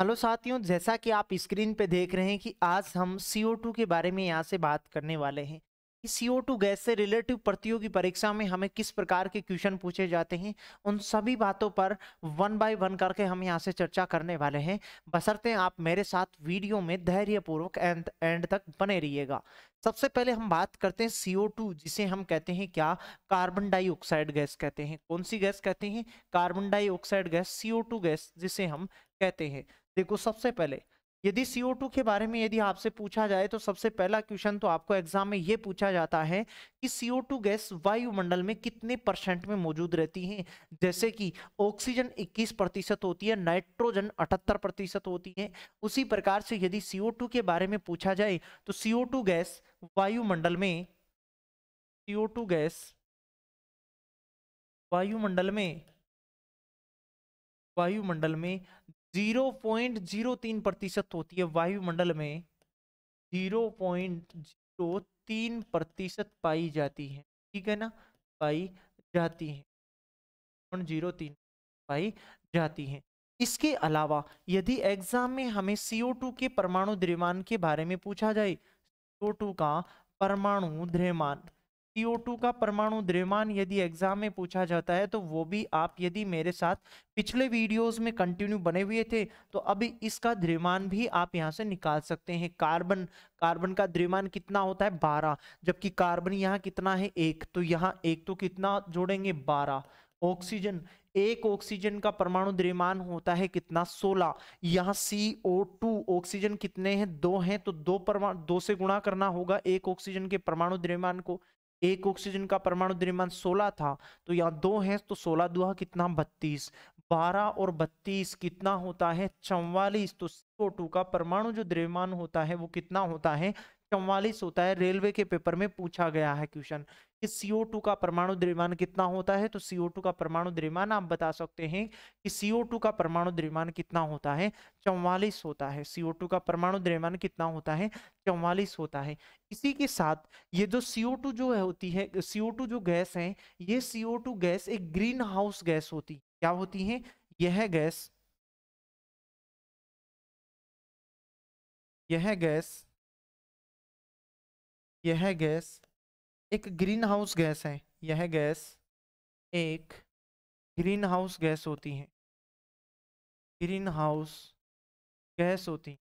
hello साथियों जैसा कि आप स्क्रीन पे देख रहे हैं कि आज हम CO2 के बारे में यहाँ से बात करने वाले हैं कि CO2 गैस से रिलेटिव प्रतियोगी परीक्षा में हमें किस प्रकार के क्वेश्चन पूछे जाते हैं उन सभी बातों पर वन बाय वन करके हम यहाँ से चर्चा करने वाले हैं बसरते आप मेरे साथ वीडियो में धैर्यपूर्वक एंड एंड तक बने रहिएगा सबसे पहले हम बात करते हैं टू जिसे हम कहते हैं क्या कार्बन डाइऑक्साइड गैस कहते हैं कौन सी गैस कहते हैं carbon dioxide gas two gas जिसे हम कहते हैं देखो सबसे पहले यदि CO2 के बारे में यदि आपसे पूछा जाए तो सबसे पहला क्वेश्चन तो आपको एग्जाम में ये पूछा जाता है कि CO2 गैस वायुमंडल में कितने परसेंट में मौजूद रहती है जैसे कि ऑक्सीजन 21 प्रतिशत होती है नाइट्रोजन 78 प्रतिशत होती है उसी प्रकार से यदि CO2 के बारे में पूछा जाए तो CO2 गैस वायुमंडल में CO2 गैस वायुमंडल में वायुमंडल में जीरो पॉइंट जीरो तीन प्रतिशत होती है वायुमंडल में जीरो पॉइंट जीरो तीन प्रतिशत पाई जाती है ठीक है ना पाई जाती है जीरो तीन पाई जाती है इसके अलावा यदि एग्जाम में हमें CO2 के परमाणु द्रव्यमान के बारे में पूछा जाए CO2 का परमाणु द्रव्यमान CO2 का परमाणु द्रव्यमान यदि एग्जाम में पूछा जाता है तो वो भी आप यदि मेरे साथ पिछले वीडियोस में कंटिन्यू बने हुए थे तो अभी इसका द्रव्यमान भी आप यहां से निकाल सकते हैं कार्बन कार्बन का द्रव्यमान कितना होता है बारह जबकि कार्बन यहाँ कितना है एक तो यहाँ एक तो कितना जोड़ेंगे बारह ऑक्सीजन एक ऑक्सीजन का परमाणु द्रव्यमान होता है कितना सोलह यहाँ CO2 ऑक्सीजन कितने हैं दो हैं तो दो परमाणु दो से गुणा करना होगा एक ऑक्सीजन के परमाणु द्रव्यमान को एक ऑक्सीजन का परमाणु द्रव्यमान 16 था तो यहाँ दो हैं तो 16 दुआ कितना 32 12 और 32 कितना होता है चौवालीस तो टू का परमाणु जो द्रव्यमान होता है वो कितना होता है चौवालीस होता है रेलवे के पेपर में पूछा गया है क्वेश्चन कि CO2 का परमाणु द्रव्यमान कितना होता है तो CO2 का परमाणु द्रव्यमान आप बता सकते हैं कि CO2 का परमाणु द्रव्यमान कितना होता है चौवालीस होता है CO2 का परमाणु द्रव्यमान कितना होता है चौवालीस होता है इसी के साथ ये जो CO2 जो है होती है CO2 जो गैस है ये CO2 गैस एक ग्रीन हाउस गैस होती है क्या होती है यह गैस यह गैस यह गैस एक ग्रीन हाउस गैस है यह गैस एक ग्रीन हाउस गैस होती है ग्रीन हाउस गैस होती है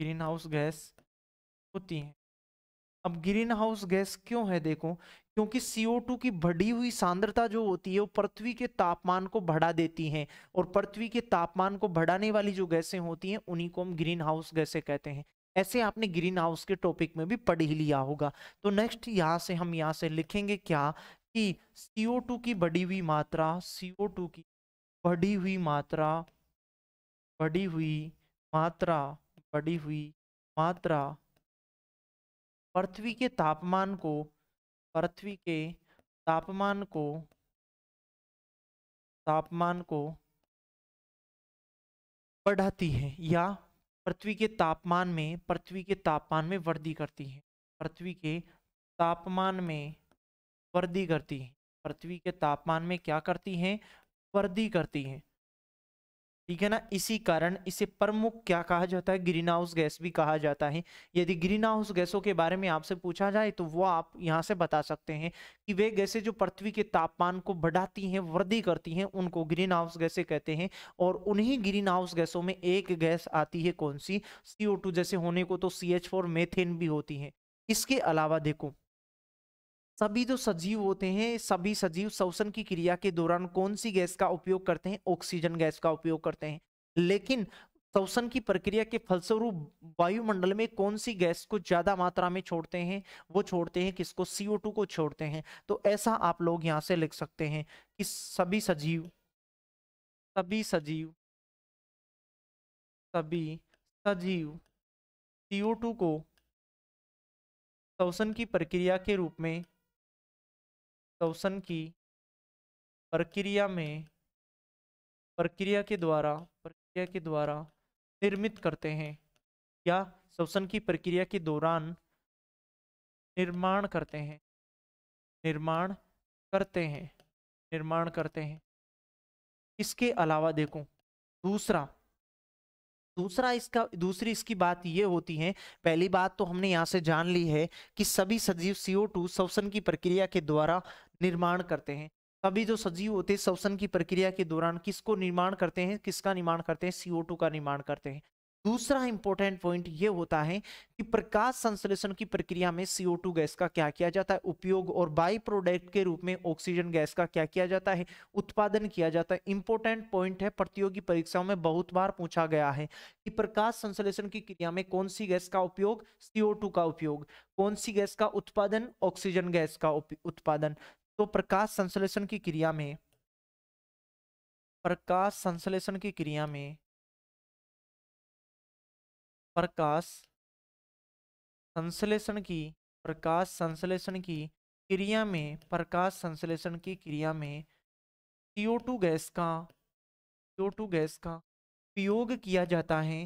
ग्रीन हाउस गैस होती है अब ग्रीन हाउस गैस क्यों है देखो क्योंकि CO2 की बढ़ी हुई सांद्रता जो होती है वो पृथ्वी के तापमान को बढ़ा देती है और पृथ्वी के तापमान को बढ़ाने वाली जो गैसें होती हैं उन्हीं को हम ग्रीन हाउस गैसें कहते हैं ऐसे आपने ग्रीन हाउस के टॉपिक में भी पढ़ ही लिया होगा तो नेक्स्ट यहाँ से हम यहाँ से लिखेंगे क्या कि CO2 की बढ़ी हुई मात्रा CO2 की बढ़ी हुई मात्रा बढ़ी हुई मात्रा बढ़ी हुई मात्रा पृथ्वी के तापमान को पृथ्वी के तापमान को तापमान को बढ़ाती है या पृथ्वी के तापमान में पृथ्वी के तापमान में वृद्धि करती है पृथ्वी के तापमान में वृद्धि करती है पृथ्वी के तापमान में क्या करती है वृद्धि करती है ठीक है ना इसी कारण इसे प्रमुख क्या कहा जाता है ग्रीन हाउस गैस भी कहा जाता है यदि ग्रीन हाउस गैसों के बारे में आपसे पूछा जाए तो वो आप यहाँ से बता सकते हैं कि वे गैसें जो पृथ्वी के तापमान को बढ़ाती हैं वृद्धि करती हैं उनको ग्रीन हाउस गैसें कहते हैं और उन्हीं ग्रीन हाउस गैसों में एक गैस आती है कौन सी सी जैसे होने को तो सी एच फोर मेथेन भी होती है इसके अलावा देखो सभी जो सजीव होते हैं सभी सजीव श्वसन की क्रिया के दौरान कौन सी गैस का उपयोग करते हैं ऑक्सीजन गैस का उपयोग करते हैं लेकिन श्वसन की प्रक्रिया के फलस्वरूप वायुमंडल में कौन सी गैस को ज्यादा मात्रा में छोड़ते हैं वो छोड़ते हैं किसको सीओ टू को छोड़ते हैं तो ऐसा आप लोग यहाँ से लिख सकते हैं कि सभी सजीव सभी सजीव सभी सजीव सीओ टू को श्वसन की प्रक्रिया के रूप में श्वसन की प्रक्रिया में प्रक्रिया के द्वारा प्रक्रिया के द्वारा निर्मित करते हैं या श्वसन की प्रक्रिया के दौरान निर्माण करते हैं निर्माण करते हैं निर्माण करते हैं इसके अलावा देखो दूसरा दूसरा इसका दूसरी इसकी बात ये होती है पहली बात तो हमने यहाँ से जान ली है कि सभी सजीव सीओ टू श्वसन की प्रक्रिया के द्वारा निर्माण करते हैं सभी जो सजीव होते हैं श्वसन की प्रक्रिया के दौरान किसको निर्माण करते हैं किसका निर्माण करते हैं सीओ टू का निर्माण करते हैं दूसरा इंपॉर्टेंट पॉइंट ये होता है कि प्रकाश संश्लेषण की प्रक्रिया में CO2 गैस का क्या किया जाता है उपयोग और बाई प्रोडक्ट के रूप में ऑक्सीजन गैस का क्या किया जाता है उत्पादन किया जाता है इंपॉर्टेंट पॉइंट है प्रतियोगी परीक्षाओं में बहुत बार पूछा गया है कि प्रकाश संश्लेषण की क्रिया में कौन सी गैस का उपयोग टू का उपयोग कौन सी गैस का उत्पादन ऑक्सीजन गैस का उत्पादन तो प्रकाश संश्लेषण की क्रिया में प्रकाश संश्लेषण की क्रिया में प्रकाश संश्लेषण की प्रकाश संश्लेषण की क्रिया में प्रकाश संश्लेषण की क्रिया में CO2 गैस का CO2 गैस का उपयोग किया जाता है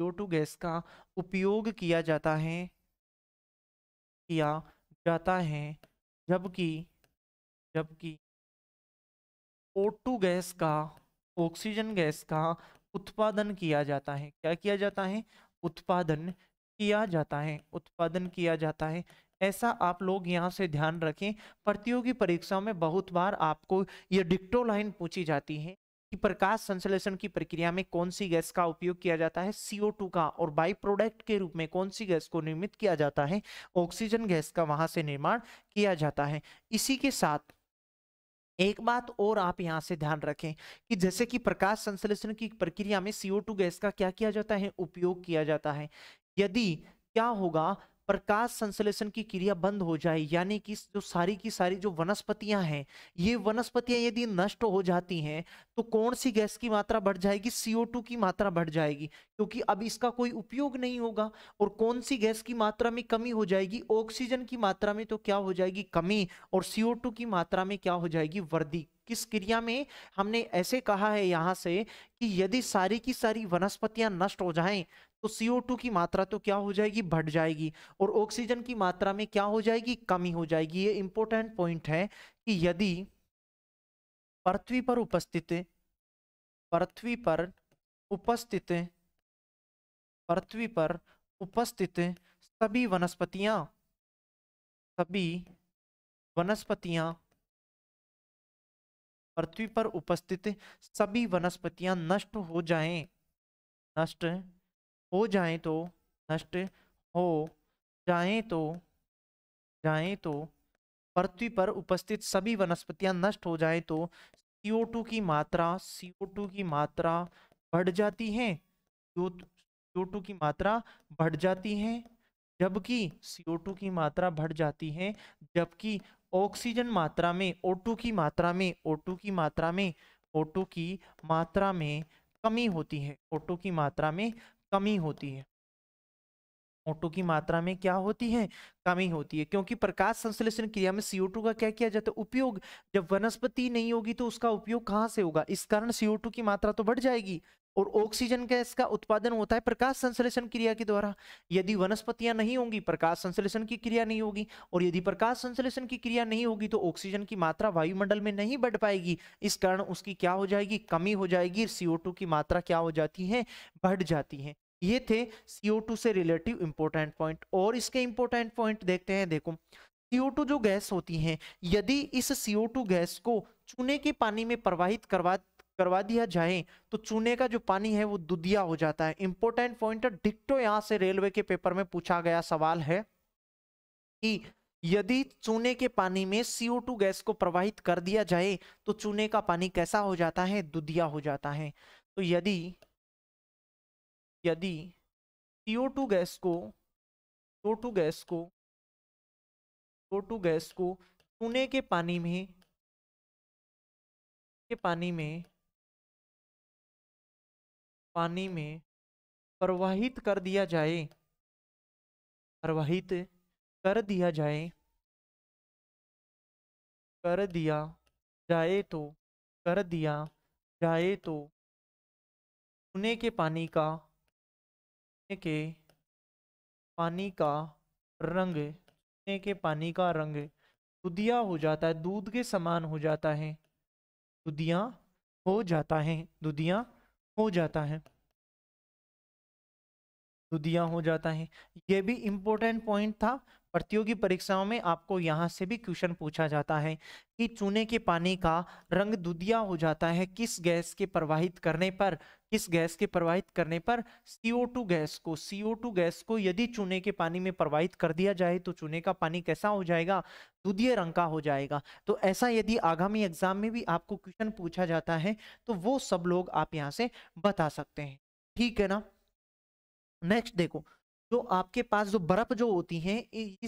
CO2 गैस का उपयोग किया जाता है किया जाता है जबकि जबकि O2 गैस का ऑक्सीजन गैस का उत्पादन किया जाता है क्या किया जाता है उत्पादन किया जाता है उत्पादन किया जाता है ऐसा आप लोग यहाँ से ध्यान रखें प्रतियोगी परीक्षाओं में बहुत बार आपको ये डिक्टो लाइन पूछी जाती है कि प्रकाश संश्लेषण की प्रक्रिया में कौन सी गैस का उपयोग किया जाता है CO2 का और बाई प्रोडक्ट के रूप में कौन सी गैस को निर्मित किया जाता है ऑक्सीजन गैस का वहां से निर्माण किया जाता है इसी के साथ एक बात और आप यहां से ध्यान रखें कि जैसे कि प्रकाश संश्लेषण की प्रक्रिया में CO2 गैस का क्या किया जाता है उपयोग किया जाता है यदि क्या होगा प्रकाश संश्लेषण की क्रिया बंद हो जाए यानी कि जो सारी की सारी जो वनस्पतियां हैं ये वनस्पतियां यदि नष्ट हो जाती हैं तो कौन सी गैस की मात्रा बढ़ जाएगी CO2 की मात्रा बढ़ जाएगी क्योंकि अब इसका कोई उपयोग नहीं होगा और कौन सी गैस की मात्रा में कमी हो जाएगी ऑक्सीजन की मात्रा में तो क्या हो जाएगी कमी और टू की मात्रा में क्या हो जाएगी वृद्धि किस क्रिया में हमने ऐसे कहा है यहां से कि यदि सारी की सारी वनस्पतियां नष्ट हो जाएं तो CO2 की मात्रा तो क्या हो जाएगी बढ़ जाएगी और ऑक्सीजन की मात्रा में क्या हो जाएगी कमी हो जाएगी ये इंपॉर्टेंट पॉइंट है कि यदि पृथ्वी पर उपस्थित पृथ्वी पर उपस्थित पृथ्वी पर उपस्थित सभी वनस्पतियां सभी वनस्पतियां पृथ्वी पर उपस्थित सभी वनस्पतियां नष्ट हो जाएं नष्ट हो जाए तो नष्ट हो जाए तो जाए तो पृथ्वी पर उपस्थित सभी वनस्पतियां नष्ट हो जाए तो CO2 की मात्रा CO2 की मात्रा बढ़ जाती है CO2 की मात्रा बढ़ जाती है जबकि CO2 की मात्रा बढ़ जाती है जबकि ऑक्सीजन मात्रा में O2 की मात्रा में O2 की मात्रा में O2 की मात्रा में कमी होती है O2 की मात्रा में कमी होती है मोटो की मात्रा में क्या होती है कमी होती है क्योंकि प्रकाश संश्लेषण क्रिया में CO2 का क्या किया जाता है उपयोग जब वनस्पति नहीं होगी तो उसका उपयोग कहाँ से होगा इस कारण CO2 की मात्रा तो बढ़ जाएगी और ऑक्सीजन गैस का उत्पादन होता है प्रकाश संश्लेषण क्रिया के द्वारा यदि वनस्पतियां नहीं होंगी प्रकाश संश्लेषण की क्रिया नहीं होगी और यदि प्रकाश संश्लेषण की क्रिया नहीं होगी तो ऑक्सीजन की मात्रा वायुमंडल में नहीं बढ़ पाएगी इस कारण उसकी क्या हो जाएगी कमी हो जाएगी सीओ की मात्रा क्या हो जाती है बढ़ जाती है ये थे सीओ से रिलेटिव इंपोर्टेंट पॉइंट और इसके इंपोर्टेंट पॉइंट देखते हैं देखो CO2 जो गैस होती है यदि इस CO2 गैस को चूने के पानी में प्रवाहित करवा करवा दिया जाए तो चूने का जो पानी है वो दुधिया हो जाता है इंपॉर्टेंट पॉइंट डिक्टो यहाँ से रेलवे के पेपर में पूछा गया सवाल है कि यदि चूने के पानी में CO2 गैस को प्रवाहित कर दिया जाए तो चूने का पानी कैसा हो जाता है दुधिया हो जाता है तो यदि यदि CO2 गैस को CO2 गैस को CO2 गैस को चूने के पानी में के पानी में पानी में प्रवाहित कर दिया जाए प्रवाहित कर दिया जाए कर दिया जाए तो कर दिया जाए तो पुणे के पानी का के पानी का रंग सोने के पानी का रंग दुधिया हो जाता है दूध के समान हो जाता है दुधिया हो जाता है दुधिया हो जाता है तो दिया हो जाता है ये भी इंपॉर्टेंट पॉइंट था प्रतियोगी परीक्षाओं में आपको यहाँ से भी क्वेश्चन पूछा जाता है कि चूने के पानी का रंग दुधिया हो जाता है किस गैस के प्रवाहित करने पर किस गैस के प्रवाहित करने पर CO2 गैस को CO2 गैस को यदि चूने के पानी में प्रवाहित कर दिया जाए तो चूने का पानी कैसा हो जाएगा दुधिया रंग का हो जाएगा तो ऐसा यदि आगामी एग्जाम में भी आपको क्वेश्चन पूछा जाता है तो वो सब लोग आप यहाँ से बता सकते हैं ठीक है ना नेक्स्ट देखो जो आपके पास जो बर्फ जो होती है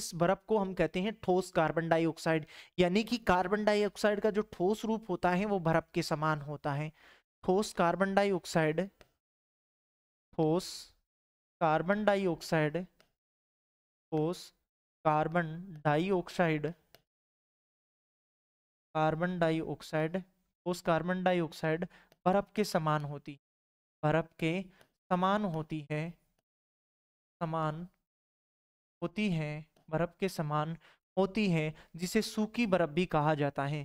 इस बर्फ को हम कहते हैं ठोस कार्बन डाइऑक्साइड यानी कि कार्बन डाइऑक्साइड का जो ठोस रूप होता है वो बर्फ के समान होता है ठोस कार्बन डाइऑक्साइड ठोस कार्बन डाइऑक्साइड ठोस कार्बन डाइऑक्साइड कार्बन डाइऑक्साइड ठोस कार्बन डाइऑक्साइड बर्फ के समान होती बर्फ के समान होती है समान होती हैं बर्फ़ के समान होती हैं जिसे सूखी बर्फ़ भी कहा जाता है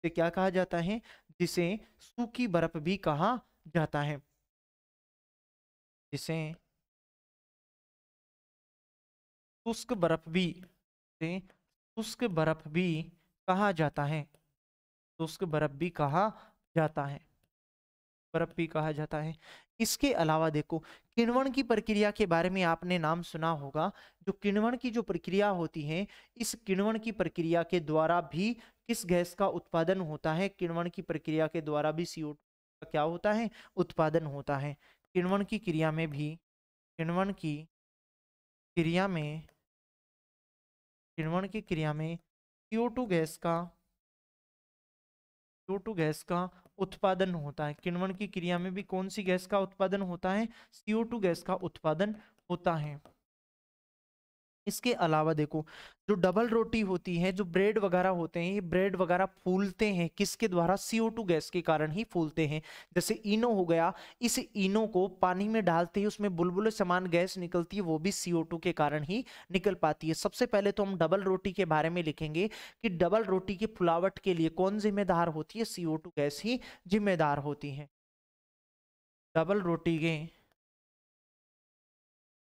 इसे क्या कहा जाता है जिसे सूखी बर्फ़ भी कहा जाता है जिसे शुष्क बर्फ भी शुष्क बर्फ भी कहा जाता है शुष्क बर्फ भी कहा जाता है बर्फ भी कहा जाता है इसके अलावा देखो किण्वन की प्रक्रिया के बारे में आपने नाम सुना होगा जो किण्वन की जो प्रक्रिया होती है इस किण्वन की प्रक्रिया के द्वारा भी किस गैस का उत्पादन होता है किण्वन की प्रक्रिया के द्वारा भी सीओ का क्या होता है उत्पादन होता है किण्वन की क्रिया में भी किण्वन की क्रिया में किण्वन की क्रिया में सीओ गैस का सीओ गैस का उत्पादन होता है किण्वन की क्रिया में भी कौन सी गैस का उत्पादन होता है सीओ गैस का उत्पादन होता है इसके अलावा देखो जो डबल रोटी होती है जो ब्रेड वगैरह होते हैं ये ब्रेड वगैरह फूलते हैं किसके द्वारा CO2 गैस के कारण ही फूलते हैं जैसे इनो हो गया इस इनो को पानी में डालते ही उसमें बुलबुल समान गैस निकलती है वो भी CO2 के कारण ही निकल पाती है सबसे पहले तो हम डबल रोटी के बारे में लिखेंगे कि डबल रोटी की फुलावट के लिए कौन जिम्मेदार होती है सीओ गैस ही जिम्मेदार होती है डबल रोटी के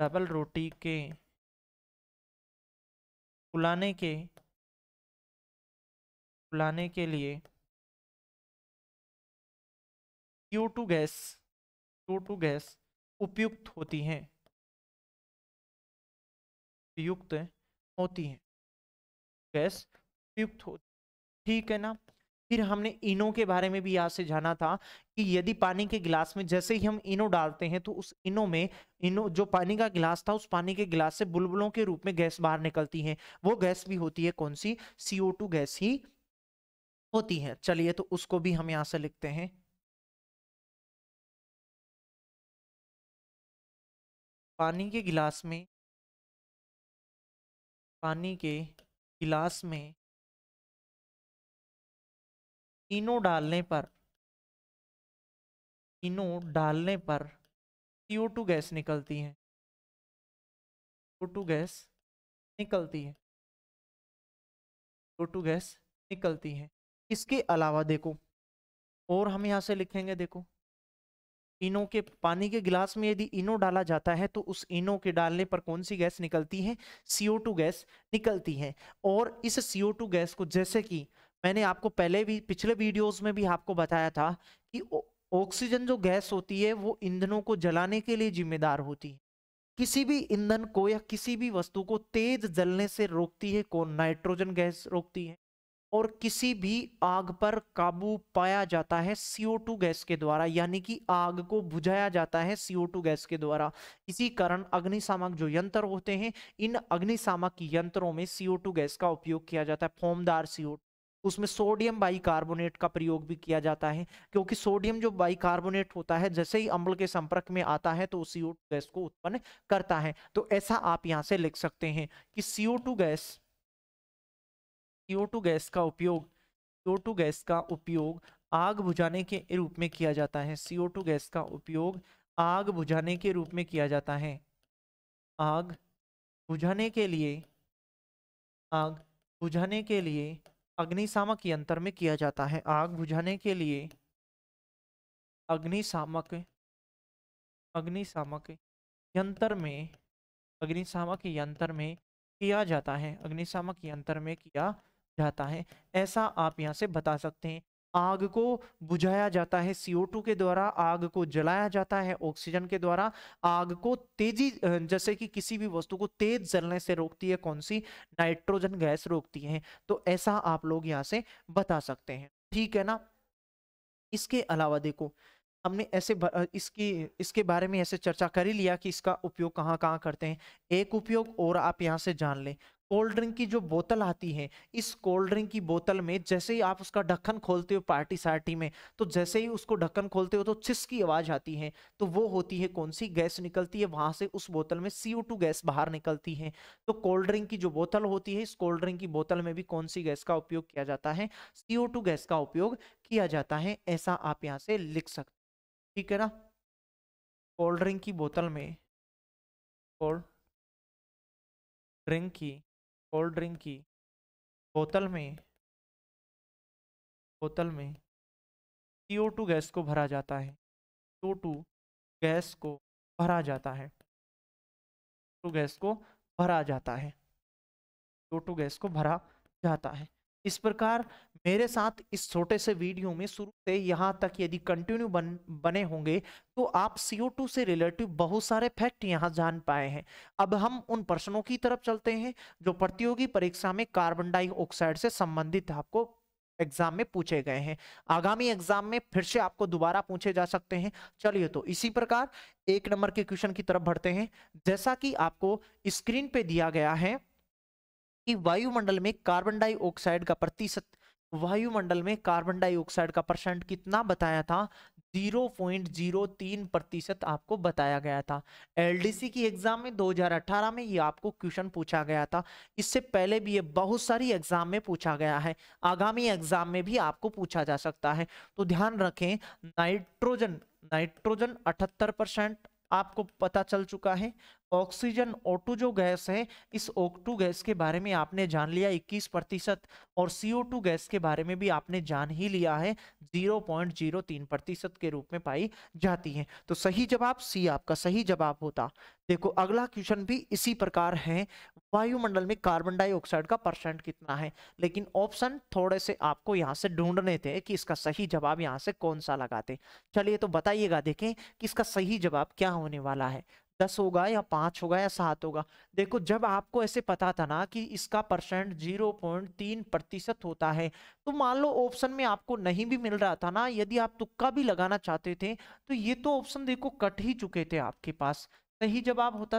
डबल रोटी के फुलाने के फुलाने के लिए क्यू गैस क्यू गैस उपयुक्त होती हैं उपयुक्त होती हैं गैस उपयुक्त होती ठीक है ना फिर हमने इनो के बारे में भी यहाँ से जाना था कि यदि पानी के गिलास में जैसे ही हम इनो डालते हैं तो उस इनो में इनो जो पानी का गिलास था उस पानी के गिलास से बुलबुलों के रूप में गैस बाहर निकलती है वो गैस भी होती है कौन सी सीओ गैस ही होती है चलिए तो उसको भी हम यहाँ से लिखते हैं पानी के गिलास में पानी के गिलास में इनो डालने पर इनो डालने पर सीओ टू गैस निकलती है सीओ टू गैस निकलती है सीओ टू गैस निकलती है इसके अलावा देखो और हम यहाँ से लिखेंगे देखो इनो के पानी के गिलास में यदि इनो डाला जाता है तो उस इनो के डालने पर कौन सी गैस निकलती है CO2 गैस निकलती है और इस CO2 गैस को जैसे कि मैंने आपको पहले भी पिछले वीडियोस में भी आपको बताया था कि ऑक्सीजन जो गैस होती है वो ईंधनों को जलाने के लिए जिम्मेदार होती है किसी भी ईंधन को या किसी भी वस्तु को तेज जलने से रोकती है कौन नाइट्रोजन गैस रोकती है और किसी भी आग पर काबू पाया जाता है टू गैस के द्वारा यानी कि आग को बुझाया जाता है टू गैस के द्वारा इसी कारण अग्निशामक जो यंत्र होते हैं इन अग्निशामक यंत्रों में टू गैस का उपयोग किया जाता है फोमदार सीओ उसमें सोडियम बाइकार्बोनेट का प्रयोग भी किया जाता है क्योंकि सोडियम जो बाइकार्बोनेट होता है जैसे ही अम्ल के संपर्क में आता है तो सीओ टू गैस को उत्पन्न करता है तो ऐसा आप यहाँ से लिख सकते हैं कि CO two gas CO two gas का उपयोग सीओ टू गैस का उपयोग आग बुझाने के रूप में किया जाता है सीओ टू गैस का उपयोग आग बुझाने के रूप में किया जाता है आग बुझाने के लिए आग बुझाने के लिए अग्निशामक यंत्र में किया जाता है आग बुझाने के लिए अग्निशामक अग्निशामक यंत्र में अग्निशामक यंत्र में किया जाता है अग्निशामक यंत्र में किया जाता है ऐसा आप यहाँ से बता सकते हैं आग को बुझाया जाता है CO2 के द्वारा आग को जलाया जाता है ऑक्सीजन के द्वारा आग को तेजी जैसे कि किसी भी वस्तु को तेज जलने से रोकती है कौन सी नाइट्रोजन गैस रोकती है तो ऐसा आप लोग यहाँ से बता सकते हैं ठीक है ना इसके अलावा देखो हमने ऐसे इसकी इसके बारे में ऐसे चर्चा कर ही लिया कि इसका उपयोग कहाँ कहाँ करते हैं एक उपयोग और आप यहाँ से जान लें कोल्ड ड्रिंक की जो बोतल आती है इस कोल्ड ड्रिंक की बोतल में जैसे ही आप उसका ढक्कन खोलते हो पार्टी सार्टी में तो जैसे ही उसको ढक्कन खोलते हो तो छिस की आवाज आती है तो वो होती है कौन सी गैस निकलती है वहां से उस बोतल में सीओ टू गैस बाहर निकलती है तो कोल्ड ड्रिंक की जो बोतल होती है इस कोल्ड ड्रिंक की बोतल में भी कौन सी गैस का उपयोग किया जाता है सीओ टू गैस का उपयोग किया जाता है ऐसा आप यहाँ से लिख सकते ठीक है ना कोल्ड ड्रिंक की बोतल में कोल्ड ड्रिंक की कोल्ड ड्रिंक की बोतल में बोतल में टू गैस को भरा जाता है टू गैस को भरा जाता है टू गैस को भरा जाता है टू गैस को भरा जाता है इस प्रकार मेरे साथ इस छोटे से वीडियो में शुरू से यहाँ तक यदि कंटिन्यू बन बने होंगे तो आप CO2 से रिलेटिव बहुत सारे फैक्ट यहाँ जान पाए हैं अब हम उन प्रश्नों की तरफ चलते हैं जो प्रतियोगी परीक्षा में कार्बन डाइऑक्साइड से संबंधित आपको एग्जाम में पूछे गए हैं आगामी एग्जाम में फिर से आपको दोबारा पूछे जा सकते हैं चलिए तो इसी प्रकार एक नंबर के क्वेश्चन की तरफ बढ़ते हैं जैसा कि आपको स्क्रीन पे दिया गया है कि वायुमंडल में कार्बन डाइऑक्साइड का प्रतिशत वायुमंडल में कार्बन डाइऑक्साइड का परसेंट कितना बताया था 0.03 प्रतिशत आपको बताया गया था एलडीसी की एग्जाम में 2018 में ये आपको क्वेश्चन पूछा गया था इससे पहले भी ये बहुत सारी एग्जाम में पूछा गया है आगामी एग्जाम में भी आपको पूछा जा सकता है तो ध्यान रखें नाइट्रोजन नाइट्रोजन 78 परसेंट आपको पता चल चुका है ऑक्सीजन ओटू जो गैस है इस ओक्टू गैस के बारे में आपने जान लिया 21 प्रतिशत और CO2 गैस के बारे में भी आपने जान ही लिया है 0.03 प्रतिशत के रूप में पाई जाती है तो सही जवाब सी आपका सही जवाब होता देखो अगला क्वेश्चन भी इसी प्रकार है वायुमंडल में कार्बन डाइऑक्साइड का परसेंट कितना है लेकिन ऑप्शन थोड़े से आपको यहाँ से ढूंढने थे कि इसका सही जवाब यहाँ से कौन सा लगाते चलिए तो बताइएगा देखें कि इसका सही जवाब क्या होने वाला है दस होगा या पाँच होगा या सात होगा देखो जब आपको ऐसे पता था ना कि इसका परसेंट जीरो पॉइंट तीन प्रतिशत होता है तो मान लो ऑप्शन में आपको नहीं भी मिल रहा था ना यदि आप तुक्का भी लगाना चाहते थे तो ये तो ऑप्शन देखो कट ही चुके थे आपके पास सही जवाब होता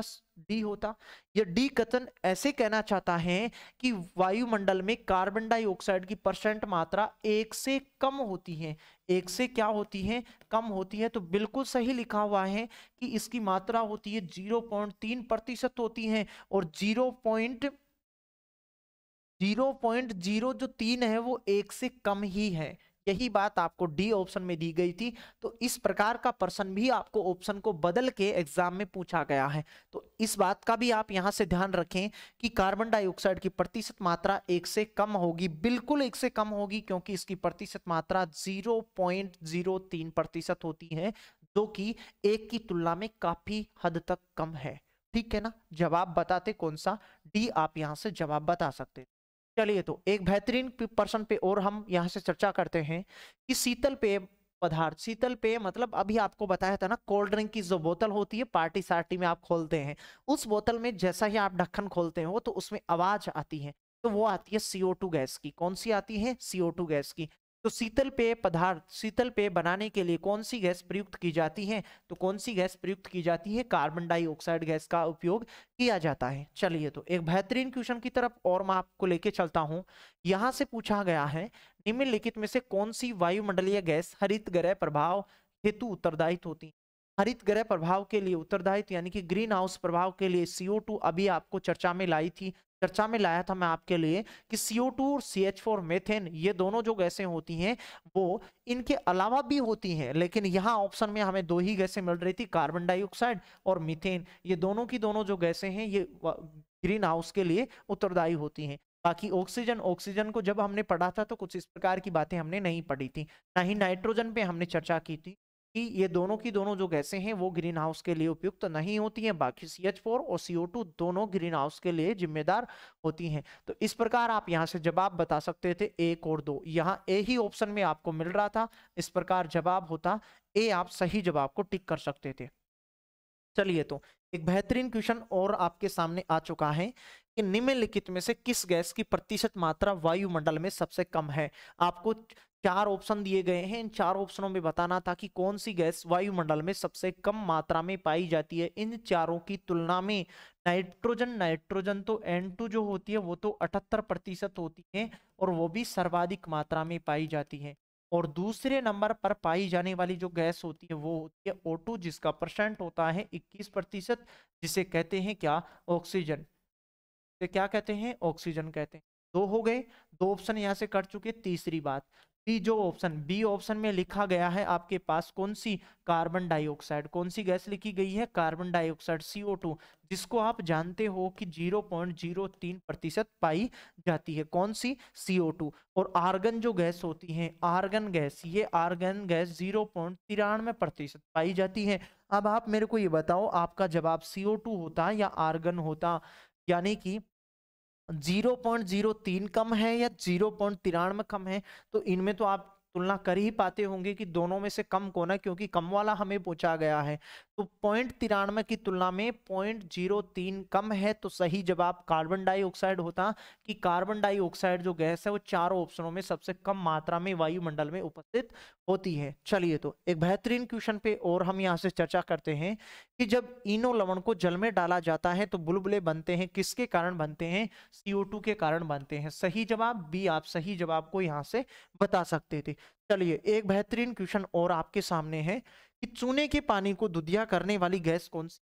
डी होता या डी कथन ऐसे कहना चाहता है कि वायुमंडल में कार्बन डाइऑक्साइड की परसेंट मात्रा एक से कम होती है एक से क्या होती है कम होती है तो बिल्कुल सही लिखा हुआ है कि इसकी मात्रा होती है जीरो पॉइंट तीन प्रतिशत होती है और zero point zero point zero जो तीन है वो एक से कम ही है यही बात आपको डी ऑप्शन में दी गई थी तो इस प्रकार का प्रश्न भी आपको ऑप्शन को बदल के एग्जाम में पूछा गया है तो इस बात का भी आप यहां से ध्यान रखें कि कार्बन डाइऑक्साइड की प्रतिशत मात्रा एक से कम होगी बिल्कुल एक से कम होगी क्योंकि इसकी प्रतिशत मात्रा 0.03 प्रतिशत होती है जो कि एक की तुलना में काफी हद तक कम है ठीक है ना जवाब बताते कौन सा डी आप यहां से जवाब बता सकते चलिए तो एक बेहतरीन पर्सन पे और हम यहाँ से चर्चा करते हैं कि शीतल पेय पदार्थ शीतल पेय मतलब अभी आपको बताया था ना कोल्ड ड्रिंक की जो बोतल होती है पार्टी सार्टी में आप खोलते हैं उस बोतल में जैसा ही आप ढक्कन खोलते हो तो उसमें आवाज आती है तो वो आती है सीओ टू गैस की कौन सी आती है सीओ टू गैस की तो शीतल पेय पदार्थ शीतल पेय बनाने के लिए कौन सी गैस प्रयुक्त की जाती है तो कौन सी गैस प्रयुक्त की जाती है कार्बन डाइऑक्साइड गैस का उपयोग किया जाता है चलिए तो एक बेहतरीन क्वेश्चन की तरफ और मैं आपको लेके चलता हूँ यहाँ से पूछा गया है निम्नलिखित में से कौन सी वायुमंडलीय गैस हरित ग्रह प्रभाव हेतु उत्तरदायित्व होती है हरित ग्रह प्रभाव के लिए उत्तरदायित्व यानी कि ग्रीन हाउस प्रभाव के लिए CO2 अभी आपको चर्चा में लाई थी चर्चा में लाया था मैं आपके लिए कि CO2 और CH4 मेथेन ये दोनों जो गैसें होती हैं वो इनके अलावा भी होती हैं लेकिन यहाँ ऑप्शन में हमें दो ही गैसें मिल रही थी कार्बन डाइऑक्साइड और मिथेन ये दोनों की दोनों जो गैसे हैं ये ग्रीन हाउस के लिए उत्तरदायी होती हैं बाकी ऑक्सीजन ऑक्सीजन को जब हमने पढ़ा था तो कुछ इस प्रकार की बातें हमने नहीं पढ़ी थी ना ही नाइट्रोजन पे हमने चर्चा की थी कि ये दोनों की दोनों जो गैसें हैं वो ग्रीन हाउस के लिए उपयुक्त तो नहीं होती हैं बाकी सी एच फोर और सी टू दोनों ग्रीन हाउस के लिए जिम्मेदार होती हैं तो इस प्रकार आप यहां से जवाब बता सकते थे एक और दो यहां ए ही ऑप्शन में आपको मिल रहा था इस प्रकार जवाब होता ए आप सही जवाब को टिक कर सकते थे चलिए तो एक बेहतरीन क्वेश्चन और आपके सामने आ चुका है कि निम्नलिखित में से किस गैस की प्रतिशत मात्रा वायुमंडल में सबसे कम है आपको चार ऑप्शन दिए गए हैं इन चार ऑप्शनों में बताना था कि कौन सी गैस वायुमंडल में सबसे कम मात्रा में पाई जाती है इन चारों की तुलना में नाइट्रोजन नाइट्रोजन तो N2 जो होती है वो तो अठहत्तर प्रतिशत होती है और वो भी सर्वाधिक मात्रा में पाई जाती है और दूसरे नंबर पर पाई जाने वाली जो गैस होती है वो होती है O2 जिसका परसेंट होता है इक्कीस प्रतिशत जिसे कहते हैं क्या ऑक्सीजन तो क्या कहते हैं ऑक्सीजन कहते हैं दो हो गए दो ऑप्शन यहाँ से कट चुके तीसरी बात बी जो ऑप्शन बी ऑप्शन में लिखा गया है आपके पास कौन सी कार्बन डाइऑक्साइड कौन सी गैस लिखी गई है कार्बन डाइऑक्साइड सीओ टू जिसको आप जानते हो कि 0.03 प्रतिशत पाई जाती है कौन सी सीओ टू और आर्गन जो गैस होती है आर्गन गैस ये आर्गन गैस जीरो पॉइंट तिरानवे प्रतिशत पाई जाती है अब आप मेरे को ये बताओ आपका जवाब सीओ टू होता या आर्गन होता यानी कि जीरो पॉइंट जीरो तीन कम है या जीरो पॉइंट तिरानवे कम है तो इनमें तो आप तुलना कर ही पाते होंगे कि दोनों में से कम कौन है क्योंकि कम वाला हमें पूछा गया है तो पॉइंट तिरानवे की तुलना में पॉइंट जीरो तीन कम है तो सही जवाब कार्बन डाइऑक्साइड होता कि कार्बन डाइऑक्साइड जो गैस है वो चारों ऑप्शनों में सबसे कम मात्रा में वायुमंडल में उपस्थित होती है चलिए तो एक बेहतरीन क्वेश्चन पे और हम यहाँ से चर्चा करते हैं कि जब इनो लवण को जल में डाला जाता है तो बुलबुले बनते हैं किसके कारण बनते हैं सीओ के कारण बनते हैं सही जवाब बी आप सही जवाब को यहाँ से बता सकते थे चलिए एक बेहतरीन क्वेश्चन और आपके सामने है कि चूने के पानी को दुधिया करने वाली गैस कौन सी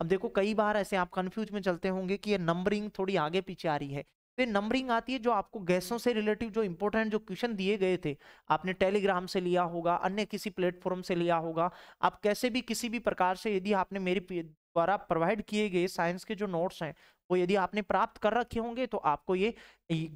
अब देखो कई बार ऐसे आप कंफ्यूज में चलते होंगे कि ये नंबरिंग थोड़ी आगे पीछे आ रही है तो ये नंबरिंग आती है जो आपको गैसों से रिलेटिव जो इंपॉर्टेंट जो क्वेश्चन दिए गए थे आपने टेलीग्राम से लिया होगा अन्य किसी प्लेटफॉर्म से लिया होगा आप कैसे भी किसी भी प्रकार से यदि आपने मेरे द्वारा प्रोवाइड किए गए साइंस के जो नोट्स हैं वो तो यदि आपने प्राप्त कर रखे होंगे तो आपको ये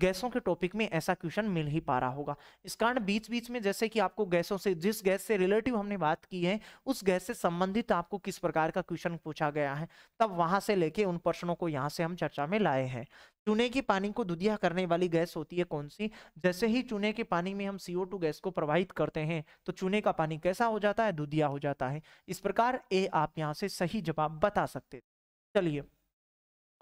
गैसों के टॉपिक में ऐसा क्वेश्चन मिल ही पा रहा होगा इस कारण बीच बीच में जैसे कि आपको गैसों से जिस गैस से रिलेटिव हमने बात की है उस गैस से संबंधित आपको किस प्रकार का क्वेश्चन पूछा गया है तब वहां से लेके उन प्रश्नों को यहाँ से हम चर्चा में लाए हैं चूने के पानी को दुधिया करने वाली गैस होती है कौन सी जैसे ही चूने के पानी में हम सीओ टू गैस को प्रवाहित करते हैं तो चूने का पानी कैसा हो जाता है दुधिया हो जाता है इस प्रकार ए आप यहाँ से सही जवाब बता सकते चलिए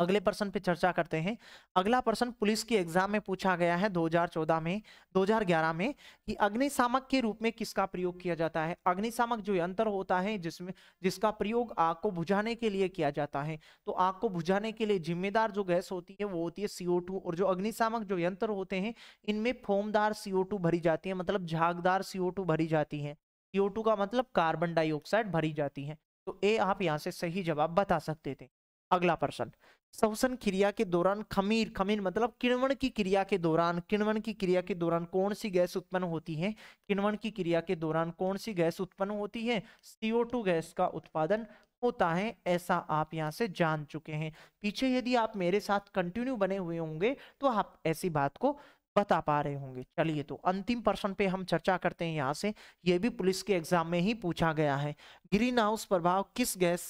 अगले प्रश्न पे चर्चा करते हैं अगला प्रश्न पुलिस की एग्जाम में पूछा गया है 2014 में 2011 में कि अग्निशामक के रूप में किसका प्रयोग किया जाता है अग्निशामक जो यंत्र होता है जिसमें जिसका प्रयोग आग को बुझाने के लिए किया जाता है तो आग को बुझाने के लिए जिम्मेदार जो गैस होती है वो होती है सीओ और जो अग्निशामक जो यंत्र होते हैं इनमें फोमदार सीओ भरी जाती है मतलब झागदार सीओ भरी जाती है सीओ का मतलब कार्बन डाइऑक्साइड भरी जाती है तो ए आप यहाँ से सही जवाब बता सकते थे अगला प्रश्न श्वसन क्रिया के दौरान खमीर खमीर मतलब किण्वन की क्रिया के दौरान किण्वन की क्रिया के दौरान कौन सी गैस उत्पन्न होती है किण्वन की क्रिया के दौरान कौन सी गैस उत्पन्न होती है CO2 गैस का उत्पादन होता है ऐसा आप यहाँ से जान चुके हैं पीछे यदि आप मेरे साथ कंटिन्यू बने हुए होंगे तो आप ऐसी बात को बता पा रहे होंगे चलिए तो अंतिम प्रश्न पे हम चर्चा करते हैं यहाँ से ये भी पुलिस के एग्जाम में ही पूछा गया है ग्रीन हाउस प्रभाव किस गैस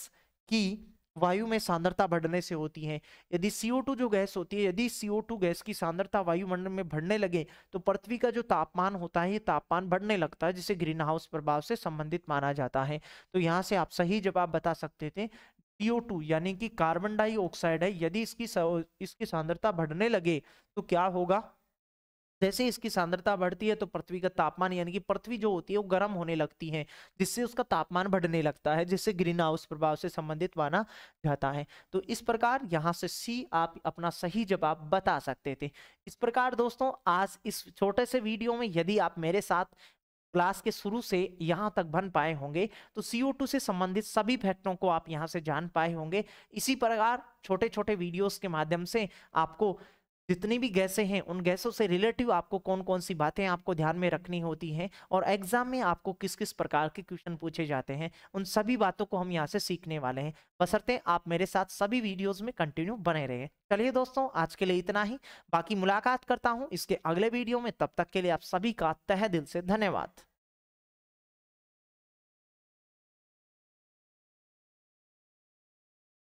की वायु में सांद्रता बढ़ने से होती है यदि CO2 जो गैस होती है यदि CO2 गैस की सांद्रता वायुमंडल में बढ़ने लगे तो पृथ्वी का जो तापमान होता है ये तापमान बढ़ने लगता है जिसे ग्रीन हाउस प्रभाव से संबंधित माना जाता है तो यहाँ से आप सही जवाब बता सकते थे CO2 यानी कि कार्बन डाइऑक्साइड है यदि इसकी इसकी सांद्रता बढ़ने लगे तो क्या होगा जैसे इसकी सांद्रता बढ़ती है तो पृथ्वी का तापमान यानी कि पृथ्वी जो होती है वो गर्म होने लगती है जिससे उसका तापमान बढ़ने लगता है जिससे ग्रीन हाउस प्रभाव से संबंधित माना जाता है तो इस प्रकार यहाँ से सी आप अपना सही जवाब बता सकते थे इस प्रकार दोस्तों आज इस छोटे से वीडियो में यदि आप मेरे साथ क्लास के शुरू से यहाँ तक बन पाए होंगे तो CO2 से संबंधित सभी फैक्टरों को आप यहाँ से जान पाए होंगे इसी प्रकार छोटे छोटे वीडियोस के माध्यम से आपको जितनी भी गैसें हैं उन गैसों से रिलेटिव आपको कौन कौन सी बातें आपको ध्यान में रखनी होती हैं और एग्जाम में आपको किस किस प्रकार के क्वेश्चन पूछे जाते हैं उन सभी बातों को हम यहाँ से सीखने वाले हैं बसरते आप मेरे साथ सभी वीडियोज में कंटिन्यू बने रहे चलिए दोस्तों आज के लिए इतना ही बाकी मुलाकात करता हूँ इसके अगले वीडियो में तब तक के लिए आप सभी का तह दिल से धन्यवाद